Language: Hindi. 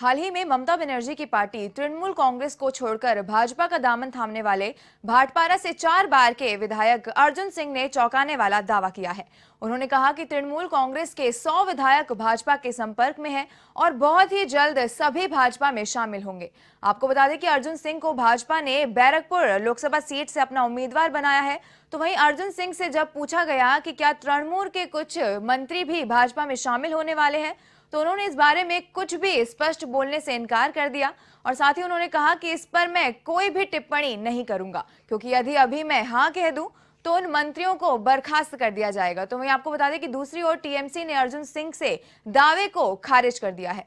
हाल ही में ममता बनर्जी की पार्टी तृणमूल कांग्रेस को छोड़कर भाजपा का दामन थामने वाले भाटपारा से चार बार के विधायक अर्जुन सिंह ने चौंकाने वाला दावा किया है उन्होंने कहा कि तृणमूल कांग्रेस के 100 विधायक भाजपा के संपर्क में हैं और बहुत ही जल्द सभी भाजपा में शामिल होंगे आपको बता दें कि अर्जुन सिंह को भाजपा ने बैरकपुर लोकसभा सीट से अपना उम्मीदवार बनाया है तो वहीं अर्जुन सिंह से जब पूछा गया कि क्या तृणमूल के कुछ मंत्री भी भाजपा में शामिल होने वाले हैं तो उन्होंने इस बारे में कुछ भी स्पष्ट बोलने से इनकार कर दिया और साथ ही उन्होंने कहा कि इस पर मैं कोई भी टिप्पणी नहीं करूंगा क्योंकि यदि अभी मैं हाँ कह दूं तो उन मंत्रियों को बर्खास्त कर दिया जाएगा तो वही आपको बता दें कि दूसरी ओर टीएमसी ने अर्जुन सिंह से दावे को खारिज कर दिया है